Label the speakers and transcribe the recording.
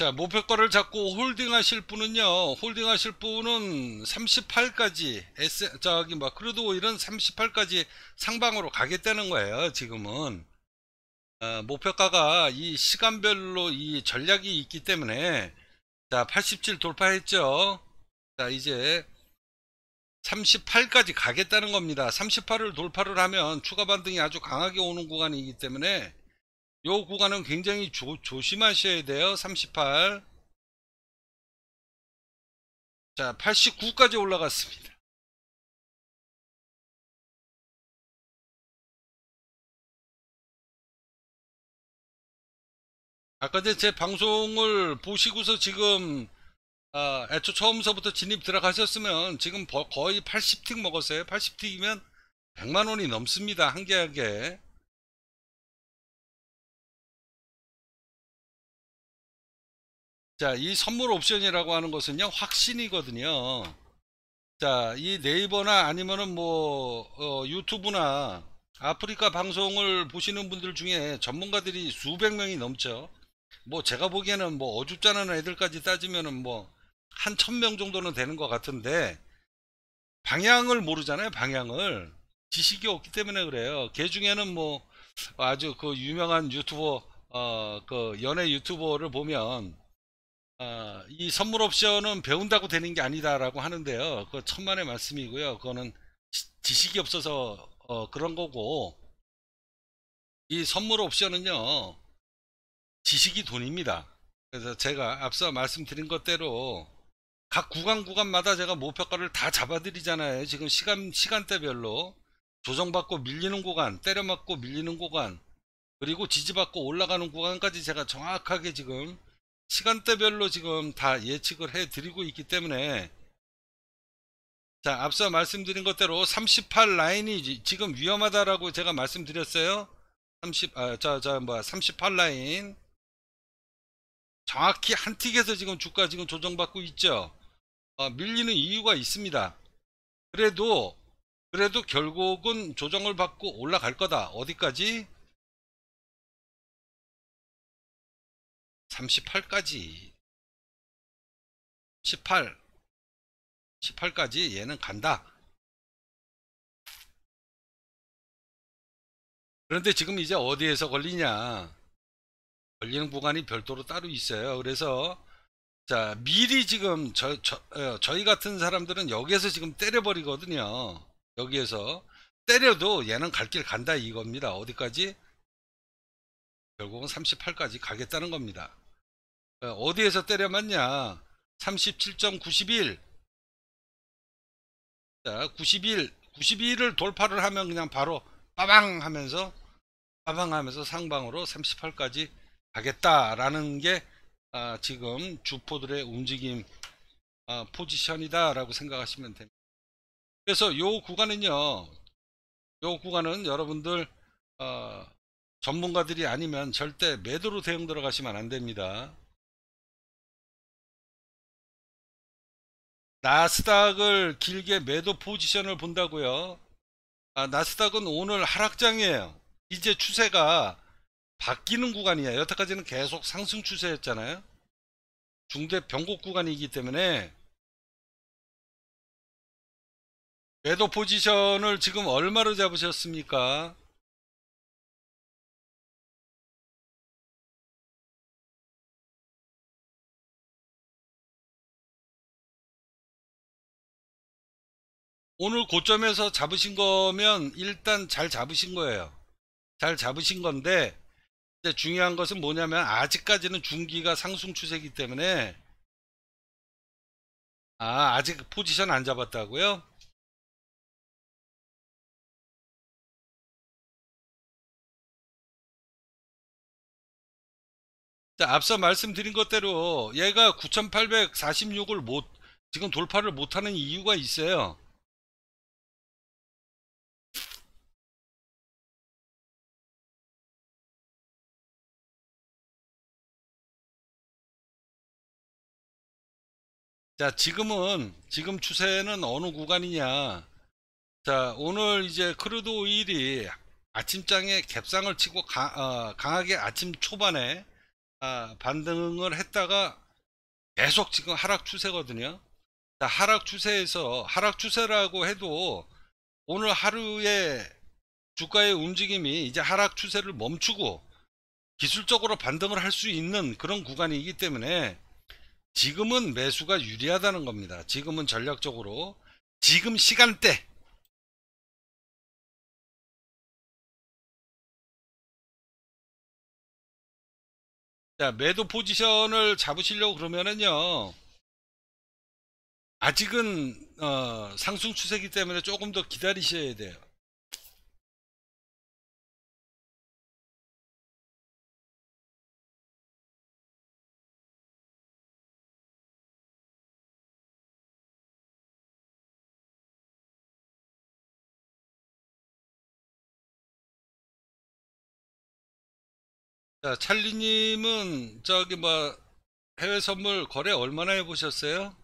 Speaker 1: 자 목표가를 잡고 홀딩하실 분은요 홀딩하실 분은 38까지
Speaker 2: S, 저기 뭐 크루드 오일 38까지 상방으로 가겠다는 거예요 지금은 어, 목표가가 이 시간별로 이 전략이 있기 때문에 자87 돌파했죠 자 이제 38까지 가겠다는 겁니다 38을 돌파를 하면 추가 반등이 아주 강하게 오는 구간이기 때문에 요 구간은 굉장히 조, 조심하셔야 돼요.
Speaker 3: 38.
Speaker 1: 자, 89까지 올라갔습니다. 아까 제 방송을
Speaker 2: 보시고서 지금 아, 애초 처음서부터 진입 들어가셨으면 지금
Speaker 1: 거의 80틱 먹었어요. 80틱이면 100만원이 넘습니다. 한개 한개. 자, 이 선물 옵션이라고 하는 것은요, 확신이거든요.
Speaker 2: 자, 이 네이버나 아니면은 뭐, 어, 유튜브나 아프리카 방송을 보시는 분들 중에 전문가들이 수백 명이 넘죠. 뭐, 제가 보기에는 뭐, 어줍잖은 애들까지 따지면은 뭐, 한 천 명 정도는 되는 것 같은데, 방향을 모르잖아요, 방향을. 지식이 없기 때문에 그래요. 걔 중에는 뭐, 아주 그 유명한 유튜버, 어, 그 연애 유튜버를 보면, 어, 이 선물 옵션은 배운다고 되는 게 아니다라고 하는데요. 그 천만의 말씀이고요. 그거는 지식이 없어서 어, 그런 거고 이 선물 옵션은요 지식이 돈입니다. 그래서 제가 앞서 말씀드린 것대로 각 구간 구간마다 제가 목표가를 다 잡아드리잖아요. 지금 시간 시간대별로 조정받고 밀리는 구간, 때려맞고 밀리는 구간, 그리고 지지받고 올라가는 구간까지 제가 정확하게 지금 시간대별로 지금 다 예측을 해 드리고 있기 때문에 자 앞서 말씀드린 것대로 38 라인이 지금 위험하다라고 제가 말씀드렸어요 30아저저 뭐38 라인 정확히 한 틱에서 지금 주가 지금 조정받고 있죠 어, 밀리는 이유가 있습니다 그래도 그래도 결국은 조정을 받고 올라갈 거다 어디까지
Speaker 1: 38까지 18 18까지 얘는 간다
Speaker 3: 그런데
Speaker 2: 지금 이제 어디에서 걸리냐 걸리는 구간이 별도로 따로 있어요 그래서 자 미리 지금 저, 저, 어, 저희 같은 사람들은 여기에서 지금 때려버리거든요 여기에서 때려도 얘는 갈 길 간다 이겁니다 어디까지 결국은 38까지 가겠다는 겁니다 어, 어디에서 때려 맞냐 37.91자 91, 92를 돌파를 하면 그냥 바로 빠방 하면서 빠방 하면서 상방으로 38까지 가겠다라는 게 아, 지금 주포들의 움직임 아, 포지션이다 라고 생각하시면 됩니다 그래서 요 구간은요 요 구간은 여러분들 어, 전문가들이 아니면 절대 매도로 대응 들어가시면 안됩니다
Speaker 3: 나스닥을 길게
Speaker 2: 매도 포지션을 본다고요. 아, 나스닥은 오늘 하락장이에요. 이제 추세가 바뀌는 구간이에요 여태까지는 계속 상승 추세였잖아요.
Speaker 3: 중대 변곡 구간이기 때문에
Speaker 1: 매도 포지션을 지금 얼마로 잡으셨습니까? 오늘 고점에서 잡으신 거면 일단 잘 잡으신 거예요.
Speaker 2: 잘 잡으신 건데 이제 중요한 것은 뭐냐면 아직까지는 중기가 상승 추세이기
Speaker 1: 때문에 아 아직 포지션 안 잡았다고요? 자, 앞서 말씀드린 것대로
Speaker 3: 얘가 9846을 못 지금 돌파를 못하는 이유가 있어요.
Speaker 1: 자, 지금은, 지금 추세는 어느
Speaker 2: 구간이냐. 자, 오늘 이제 크루드 오일이 아침장에 갭상을 치고 가, 어, 강하게 아침 초반에 아, 반등을 했다가 계속 지금 하락 추세거든요. 자, 하락 추세에서 하락 추세라고 해도 오늘 하루에 주가의 움직임이 이제 하락 추세를 멈추고 기술적으로 반등을 할 수 있는 그런 구간이기 때문에 지금은 매수가 유리하다는 겁니다. 지금은 전략적으로
Speaker 3: 지금
Speaker 1: 시간대 자, 매도 포지션을 잡으시려고 그러면은요. 아직은 어, 상승 추세기 이 때문에 조금 더 기다리셔야 돼요. 자, 찰리님은 저기 뭐 해외 선물 거래 얼마나 해보셨어요?